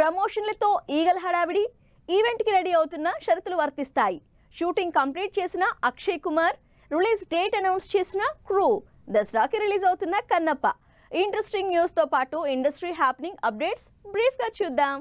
ప్రమోషన్లతో eagle హడావిడి ఈవెంట్కి ready అవుతున్న షరతులు వర్తిస్తాయి షూటింగ్ కంప్లీట్ చేసిన Akshay Kumar release date announce చేసిన క్రూ దసరాకి రిలీజ్ అవుతున్న కన్నప్ప ఇంట్రెస్టింగ్ న్యూస్తో పాటు ఇండస్ట్రీ హ్యాపెనింగ్ అప్డేట్స్ బ్రీఫ్గా చూద్దాం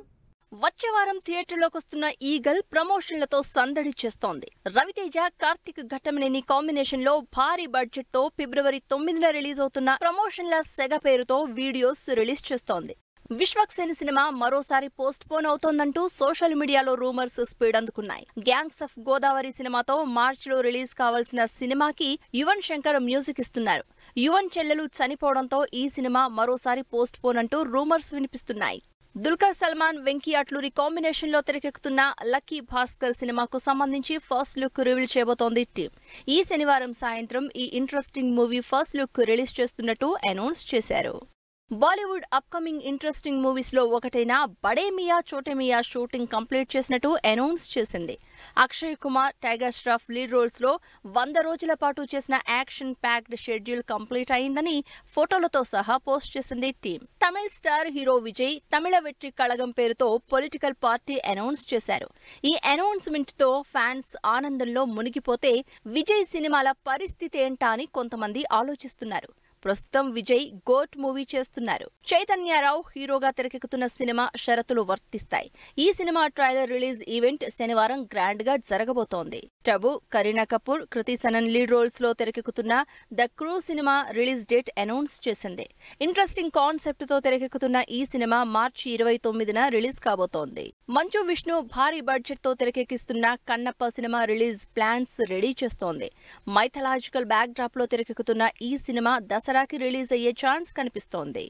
వచ్చే వారం థియేటర్లోకి వస్తున్న ఈగల్ ప్రమోషన్లతో సందడి చేస్తోంది రవితేజ కార్తిక్ ఘట్టమనేని కాంబినేషన్ లో భారీ బడ్జెట్ తో ఫిబ్రవరి తొమ్మిదిన రిలీజ్ అవుతున్న ప్రమోషన్ల సెగ పేరుతో వీడియోస్ రిలీజ్ చేస్తోంది విశ్వక్సేన్ సినిమా మరోసారి పోస్ట్ పోన్ అవుతోందంటూ సోషల్ మీడియాలో రూమర్స్ స్పీడ్ అందుకున్నాయి గ్యాంగ్స్ ఆఫ్ గోదావరి సినిమాతో మార్చ్ లో రిలీజ్ కావాల్సిన సినిమాకి యువన్ శంకర్ మ్యూజిక్ ఇస్తున్నారు యువన్ చెల్లెలు చనిపోవడంతో ఈ సినిమా మరోసారి పోస్ట్ పోన్ అంటూ రూమర్స్ వినిపిస్తున్నాయి దుల్కర్ సల్మాన్ వెంకీ అట్లూరి కాంబినేషన్ లో తెరకెక్కుతున్న లక్కీ భాస్కర్ సినిమాకు సంబంధించి ఫస్ట్ లుక్ రివీల్ చేయబోతోంది టీమ్ ఈ శనివారం సాయంత్రం ఈ interesting movie first look release చేస్తున్నట్టు అనౌన్స్ చేశారు బాలీవుడ్ అప్కమింగ్ ఇంట్రెస్టింగ్ మూవీస్లో ఒకటైన బడే మియా చోటే మియా షూటింగ్ కంప్లీట్ చేసినట్టు అనౌన్స్ చేసింది అక్షయ్ కుమార్ టైగర్ ష్రాఫ్ లీడ్ రోల్స్లో వంద రోజుల పాటు చేసిన యాక్షన్ ప్యాక్డ్ షెడ్యూల్ కంప్లీట్ అయిందని ఫోటోలతో సహా పోస్ట్ చేసింది team Tamil star hero Vijay Tamizhaga Vettri Kazhagam పేరుతో పొలిటికల్ పార్టీ అనౌన్స్ చేశారు ఈ అనౌన్స్మెంట్తో ఫ్యాన్స్ ఆనందంలో మునిగిపోతే విజయ్ సినిమాల పరిస్థితి ఏంటా అని కొంతమంది ఆలోచిస్తున్నారు ప్రస్తుతం విజయ్ గోట్ మూవీ చేస్తున్నారు చైతన్యారావు హీరోగా తెరకెక్కుతున్న సినిమా షరతులు వర్తిస్తాయి ఈ సినిమా ట్రైలర్ రిలీజ్ ఈవెంట్ శనివారం గ్రాండ్ గా జరగబోతోంది టబు కరీనా కపూర్ కృతి సనన్ లీడ్ రోల్స్లో తెరకెక్కుతున్న the crew cinema release date announce చేసింది ఇంట్రెస్టింగ్ కాన్సెప్ట్తో తెరకెక్కుతున్న ఈ సినిమా మార్చి ఇరవై తొమ్మిదిన రిలీజ్ కాబోతోంది మంచు విష్ణు భారీ బడ్జెట్ తో తెరకెక్కిస్తున్న Kannappa cinema release plans ready చేస్తోంది మైథలాజికల్ బ్యాక్ డ్రాప్ లో తెరకెక్కుతున్న ఈ సినిమా దసరాకి రిలీజ్ అయ్యే ఛాన్స్ కనిపిస్తోంది